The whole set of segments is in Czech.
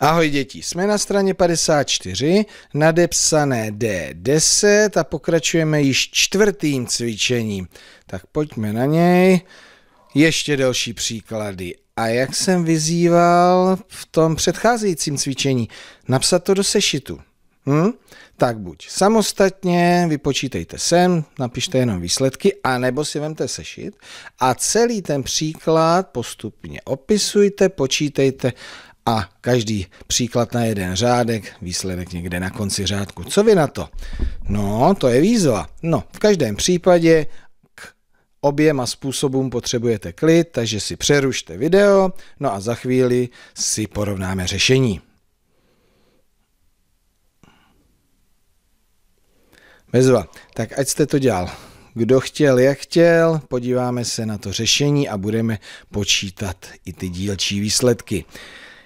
Ahoj děti, jsme na straně 54, nadepsané D10 a pokračujeme již čtvrtým cvičením. Tak pojďme na něj. Ještě další příklady. A jak jsem vyzýval v tom předcházejícím cvičení, napsat to do sešitu. Hm? Tak buď samostatně vypočítejte sem, napište jenom výsledky, anebo si vemte sešit a celý ten příklad postupně opisujte, počítejte a každý příklad na jeden řádek, výsledek někde na konci řádku. Co vy na to? No, to je výzva. No, v každém případě k oběma způsobům potřebujete klid, takže si přerušte video, no a za chvíli si porovnáme řešení. Bezva. Tak ať jste to dělal. Kdo chtěl, jak chtěl, podíváme se na to řešení a budeme počítat i ty dílčí výsledky.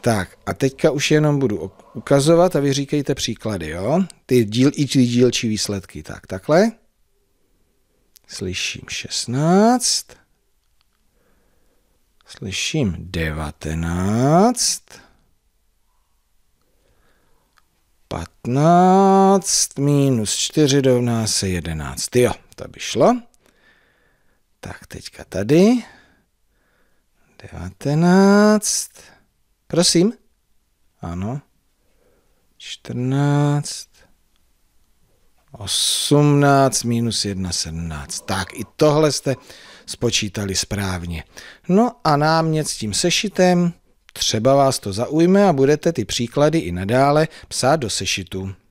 Tak a teďka už jenom budu ukazovat a vy říkejte příklady, jo? Ty, díl, i ty dílčí výsledky. Tak, takhle. Slyším 16. Slyším 19. 15 minus 4 rovná se 11. Jo, to by šlo. Tak teďka tady. 19. Prosím? Ano. 14. 18 minus 1, 17. Tak, i tohle jste spočítali správně. No a námět s tím sešitem, třeba vás to zaujme a budete ty příklady i nadále psát do sešitu.